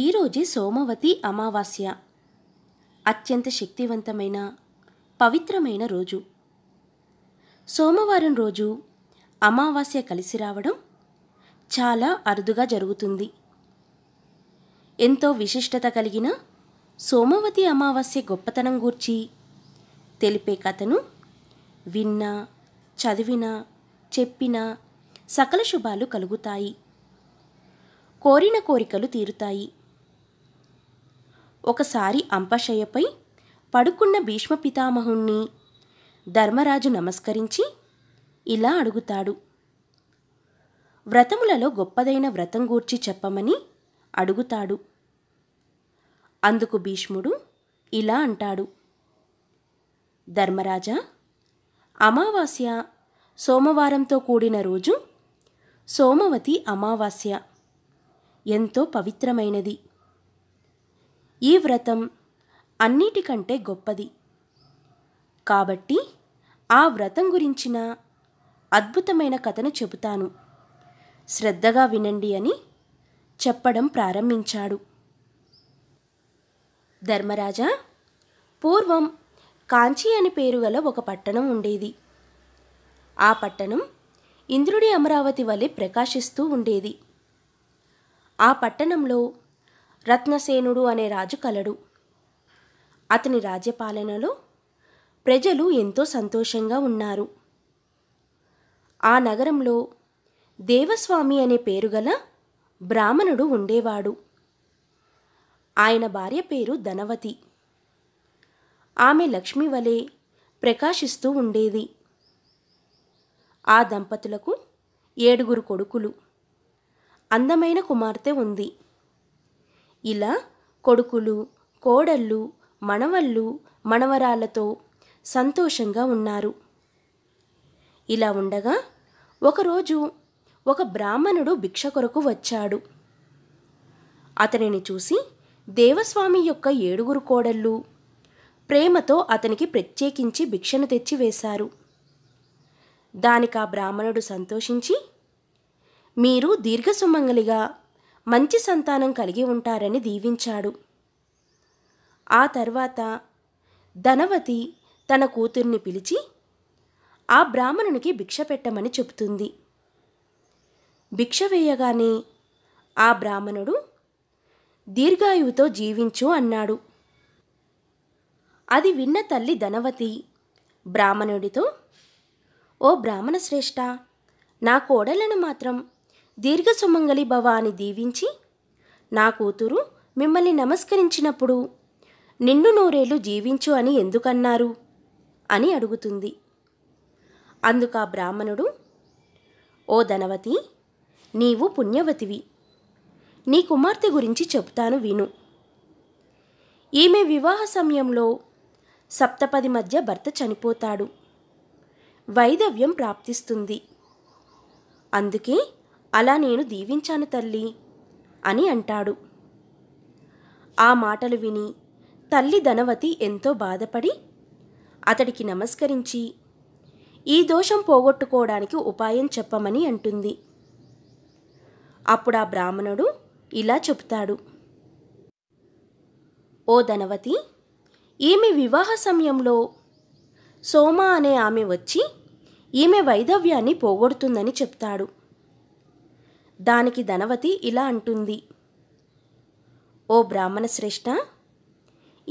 ఈరోజు సోమవతి అమావాస్య అత్యంత శక్తివంతమైన పవిత్రమైన రోజు సోమవారం రోజు అమావాస్య కలిసి రావడం చాలా అరుదుగా జరుగుతుంది ఎంతో విశిష్టత కలిగిన సోమవతి అమావాస్య గొప్పతనం గూర్చి తెలిపే కథను విన్నా చదివినా చెప్పినా సకల శుభాలు కలుగుతాయి కోరిన కోరికలు తీరుతాయి ఒకసారి అంపశయ్యపై పడుకున్న భీష్మ పితామహుణ్ణి ధర్మరాజు నమస్కరించి ఇలా అడుగుతాడు వ్రతములలో గొప్పదైన వ్రతం గూర్చి చెప్పమని అడుగుతాడు అందుకు భీష్ముడు ఇలా అంటాడు ధర్మరాజా అమావాస్య సోమవారంతో కూడిన రోజు సోమవతి అమావాస్య ఎంతో పవిత్రమైనది ఈ వ్రతం అన్నిటికంటే గొప్పది కాబట్టి ఆ వ్రతం గురించిన అద్భుతమైన కథను చెబుతాను శ్రద్ధగా వినండి అని చెప్పడం ప్రారంభించాడు ధర్మరాజా పూర్వం కాంచీ అని పేరు గల ఒక పట్టణం ఉండేది ఆ పట్టణం ఇంద్రుడి అమరావతి వలె ప్రకాశిస్తూ ఉండేది ఆ పట్టణంలో రత్నసేనుడు అనే రాజు కలడు అతని రాజ్యపాలనలో ప్రజలు ఎంతో సంతోషంగా ఉన్నారు ఆ నగరంలో దేవస్వామి అనే పేరుగల బ్రాహ్మణుడు ఉండేవాడు ఆయన భార్య పేరు ధనవతి ఆమె లక్ష్మి వలె ప్రకాశిస్తూ ఉండేది ఆ దంపతులకు ఏడుగురు కొడుకులు అందమైన కుమార్తె ఉంది ఇలా కొడుకులు కోడళ్ళు మనవళ్ళు మనవరాళ్లతో సంతోషంగా ఉన్నారు ఇలా ఉండగా ఒకరోజు ఒక బ్రాహ్మణుడు భిక్ష కొరకు వచ్చాడు అతనిని చూసి దేవస్వామి యొక్క ఏడుగురు కోడళ్ళు ప్రేమతో అతనికి ప్రత్యేకించి భిక్షను తెచ్చివేశారు దానికా బ్రాహ్మణుడు సంతోషించి మీరు దీర్ఘసుమంగలిగా మంచి సంతానం కలిగి ఉంటారని దీవించాడు ఆ తర్వాత ధనవతి తన కూతుర్ని పిలిచి ఆ బ్రాహ్మణునికి భిక్ష పెట్టమని చెబుతుంది భిక్ష వేయగానే ఆ బ్రాహ్మణుడు దీర్ఘాయువుతో జీవించు అన్నాడు అది విన్న తల్లి ధనవతి బ్రాహ్మణుడితో ఓ బ్రాహ్మణ శ్రేష్ట నా కోడలను మాత్రం దీర్ఘ సుమంగళి భవ అని దీవించి నా కూతురు మిమ్మల్ని నమస్కరించినప్పుడు నిన్ను నూరేళ్లు జీవించు అని ఎందుకన్నారు అని అడుగుతుంది అందుకు ఆ బ్రాహ్మణుడు ఓ ధనవతి నీవు పుణ్యవతివి నీ కుమార్తె గురించి చెబుతాను విను ఈమె వివాహ సమయంలో సప్తపది మధ్య భర్త చనిపోతాడు వైదవ్యం ప్రాప్తిస్తుంది అందుకే అలా నేను దీవించాను తల్లి అని అంటాడు ఆ మాటలు విని తల్లి ధనవతి ఎంతో బాధపడి అతడికి నమస్కరించి ఈ దోషం పోగొట్టుకోవడానికి ఉపాయం చెప్పమని అంటుంది అప్పుడు ఆ బ్రాహ్మణుడు ఇలా చెప్తాడు ఓ ధనవతి ఈమె వివాహ సమయంలో సోమ అనే ఆమె వచ్చి ఈమె వైధవ్యాన్ని పోగొడుతుందని చెప్తాడు దానికి ధనవతి ఇలా అంటుంది ఓ బ్రాహ్మణ శ్రేష్ట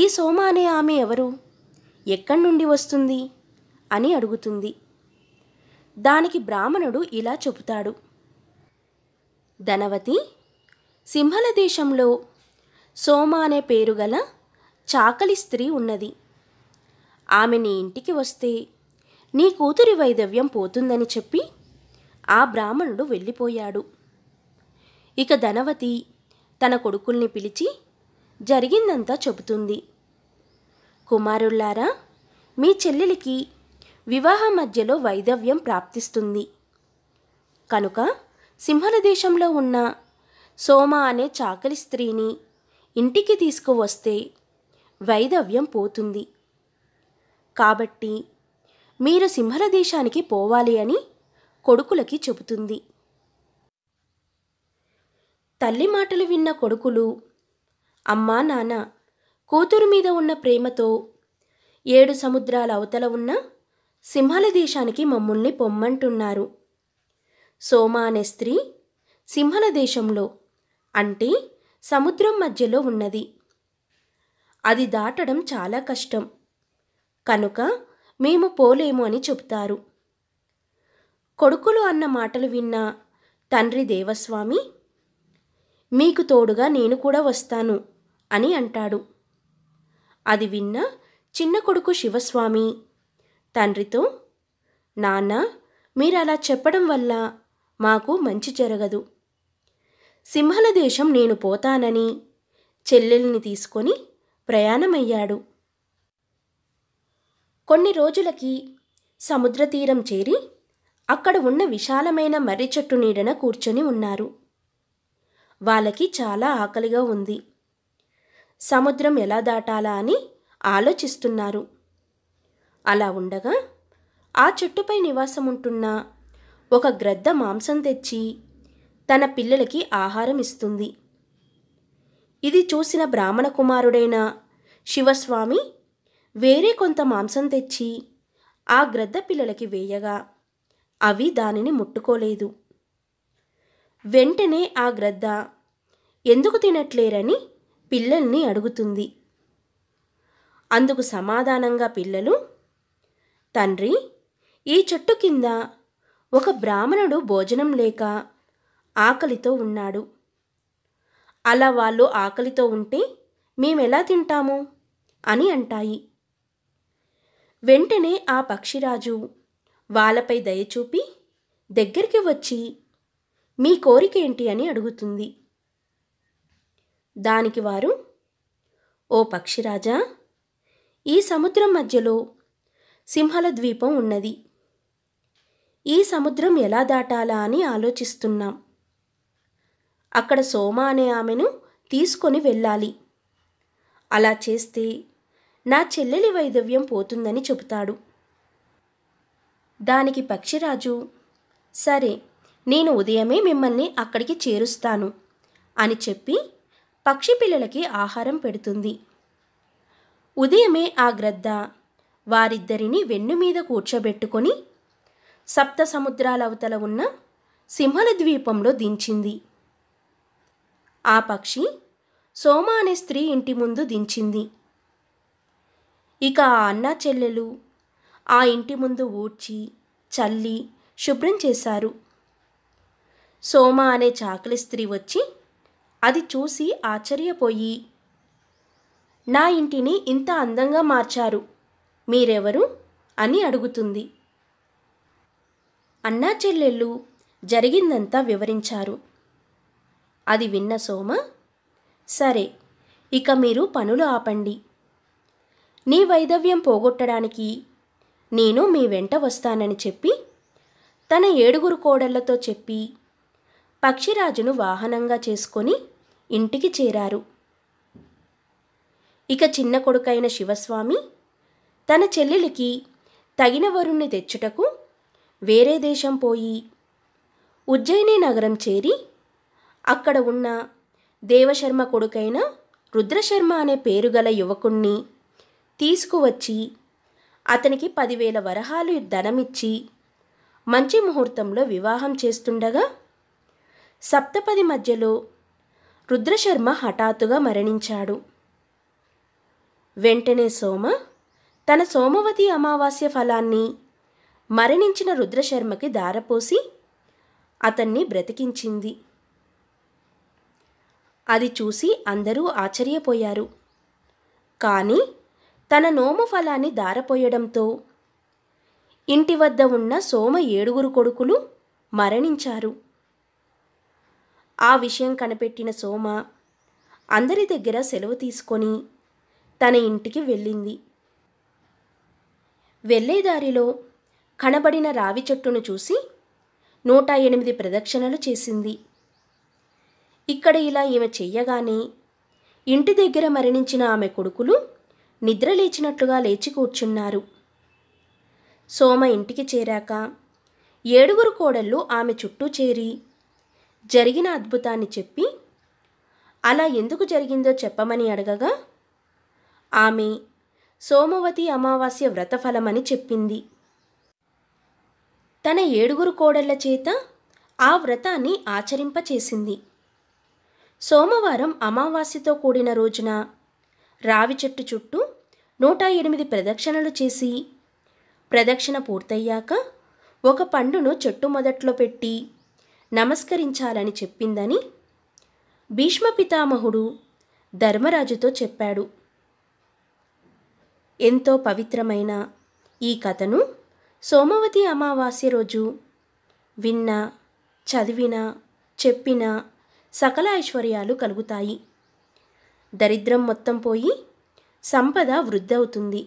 ఈ సోమ అనే ఆమె ఎవరు ఎక్కడి నుండి వస్తుంది అని అడుగుతుంది దానికి బ్రాహ్మణుడు ఇలా చెబుతాడు ధనవతి సింహల దేశంలో సోమ అనే పేరు గల చాకలి స్త్రీ ఉన్నది ఆమె నీ ఇంటికి వస్తే నీ కూతురి వైదవ్యం పోతుందని చెప్పి ఆ బ్రాహ్మణుడు వెళ్ళిపోయాడు ఇక ధనవతి తన కొడుకుల్ని పిలిచి జరిగిందంతా చెబుతుంది కుమారుళ్ళారా మీ చెల్లెలికి వివాహ మధ్యలో వైధవ్యం ప్రాప్తిస్తుంది కనుక సింహల దేశంలో ఉన్న సోమ అనే చాకలి స్త్రీని ఇంటికి తీసుకువస్తే వైధవ్యం పోతుంది కాబట్టి మీరు సింహల దేశానికి పోవాలి అని కొడుకులకి చెబుతుంది తల్లి మాటలు విన్న కొడుకులు అమ్మా నాన్న కూతురు మీద ఉన్న ప్రేమతో ఏడు సముద్రాల అవతల ఉన్న సింహల దేశానికి మమ్మల్ని పొమ్మంటున్నారు సోమ అనే స్త్రీ సింహల దేశంలో అంటే సముద్రం మధ్యలో ఉన్నది అది దాటడం చాలా కష్టం కనుక మేము పోలేము అని చెబుతారు కొడుకులు అన్న మాటలు విన్న తండ్రి దేవస్వామి మీకు తోడుగా నేను కూడా వస్తాను అని అంటాడు అది విన్న చిన్న కొడుకు శివస్వామి తండ్రితో నాన్న మీరు అలా చెప్పడం వల్ల మాకు మంచి జరగదు సింహల దేశం నేను పోతానని చెల్లెల్ని తీసుకొని ప్రయాణమయ్యాడు కొన్ని రోజులకి సముద్రతీరం చేరి అక్కడ ఉన్న విశాలమైన మర్రి చెట్టు నీడన కూర్చొని ఉన్నారు వాళ్ళకి చాలా ఆకలిగా ఉంది సముద్రం ఎలా దాటాలా అని ఆలోచిస్తున్నారు అలా ఉండగా ఆ చెట్టుపై నివాసం ఉంటున్న ఒక గ్రద్ద మాంసం తెచ్చి తన పిల్లలకి ఆహారం ఇస్తుంది ఇది చూసిన బ్రాహ్మణ కుమారుడైన శివస్వామి వేరే కొంత మాంసం తెచ్చి ఆ గ్రద్ద పిల్లలకి వేయగా అవి దానిని ముట్టుకోలేదు వెంటనే ఆ గ్రద్ద ఎందుకు తినట్లేరని పిల్లల్ని అడుగుతుంది అందుకు సమాధానంగా పిల్లలు తండ్రి ఈ చెట్టు కింద ఒక బ్రాహ్మణుడు భోజనం లేక ఆకలితో ఉన్నాడు అలా వాళ్ళు ఆకలితో ఉంటే మేమెలా తింటాము అని అంటాయి వెంటనే ఆ పక్షిరాజు వాళ్ళపై దయచూపి దగ్గరికి వచ్చి మీ కోరిక ఏంటి అని అడుగుతుంది దానికి వారు ఓ పక్షిరాజా ఈ సముద్రం మధ్యలో సింహల ద్వీపం ఉన్నది ఈ సముద్రం ఎలా దాటాలా అని ఆలోచిస్తున్నాం అక్కడ సోమ అనే ఆమెను తీసుకొని వెళ్ళాలి అలా చేస్తే నా చెల్లెలి వైదవ్యం పోతుందని చెబుతాడు దానికి పక్షిరాజు సరే నేను ఉదయమే మిమ్మల్ని అక్కడికి చేరుస్తాను అని చెప్పి పక్షి పిల్లలకి ఆహారం పెడుతుంది ఉదయమే ఆ గ్రద్ద వారిద్దరిని వెన్ను మీద కూర్చోబెట్టుకొని సప్త సముద్రాలవతల ఉన్న సింహల ద్వీపంలో దించింది ఆ పక్షి సోమ అనే స్త్రీ ఇంటి ముందు దించింది ఇక ఆ అన్న చెల్లెలు ఆ ఇంటి ముందు ఊడ్చి చల్లి శుభ్రం చేశారు సోమ అనే చాకలి స్త్రీ వచ్చి అది చూసి ఆశ్చర్యపోయి నా ఇంటిని ఇంత అందంగా మార్చారు మీరెవరు అని అడుగుతుంది అన్నా చెల్లెళ్ళు జరిగిందంతా వివరించారు అది విన్న సోమ సరే ఇక మీరు పనులు ఆపండి నీ వైదవ్యం పోగొట్టడానికి నేను మీ వెంట వస్తానని చెప్పి తన ఏడుగురు కోడళ్లతో చెప్పి పక్షిరాజును వాహనంగా చేసుకొని ఇంటికి చేరారు ఇక చిన్న కొడుకైన శివస్వామి తన చెల్లెలికి తగిన వరుణ్ణి తెచ్చుటకు వేరే దేశం పోయి ఉజ్జయిని నగరం చేరి అక్కడ ఉన్న దేవశర్మ కొడుకైన రుద్రశర్మ అనే పేరుగల యువకుణ్ణి తీసుకువచ్చి అతనికి పదివేల వరహాలు ధనమిచ్చి మంచి ముహూర్తంలో వివాహం చేస్తుండగా సప్తపది మధ్యలో రుద్రశర్మ హఠాత్తుగా మరణించాడు వెంటనే సోమ తన సోమవతి అమావాస్య ఫలాన్ని మరణించిన రుద్రశర్మకి దారపోసి అతన్ని బ్రతికించింది అది చూసి అందరూ ఆశ్చర్యపోయారు కానీ తన నోము ఫలాన్ని దారపోయడంతో ఇంటి వద్ద ఉన్న సోమ ఏడుగురు కొడుకులు మరణించారు ఆ విషయం కనిపెట్టిన సోమ అందరి దగ్గర సెలవు తీసుకొని తన ఇంటికి వెళ్ళింది వెళ్ళేదారిలో కనబడిన రావి చెట్టును చూసి నూట ఎనిమిది ప్రదక్షిణలు చేసింది ఇక్కడ ఇలా ఈమె చెయ్యగానే ఇంటి దగ్గర మరణించిన ఆమె కొడుకులు నిద్ర లేచినట్లుగా లేచి కూర్చున్నారు సోమ ఇంటికి చేరాక ఏడుగురు కోడళ్ళు ఆమె చుట్టూ చేరి జరిగిన అద్భుతాన్ని చెప్పి అలా ఎందుకు జరిగిందో చెప్పమని అడగగా ఆమె సోమవతి అమావాస్య వ్రతఫలమని చెప్పింది తన ఏడుగురు కోడళ్ల చేత ఆ వ్రతాన్ని ఆచరింపచేసింది సోమవారం అమావాస్యతో కూడిన రోజున రావి చెట్టు చుట్టూ నూట ఎనిమిది ప్రదక్షిణలు చేసి ప్రదక్షిణ పూర్తయ్యాక ఒక పండును చెట్టు మొదట్లో పెట్టి నమస్కరించాలని చెప్పిందని భీష్మ పితామహుడు ధర్మరాజుతో చెప్పాడు ఎంతో పవిత్రమైన ఈ కథను సోమవతి అమావాస్య రోజు విన్న చదివిన చెప్పిన సకల ఐశ్వర్యాలు కలుగుతాయి దరిద్రం మొత్తం పోయి సంపద వృద్ధవుతుంది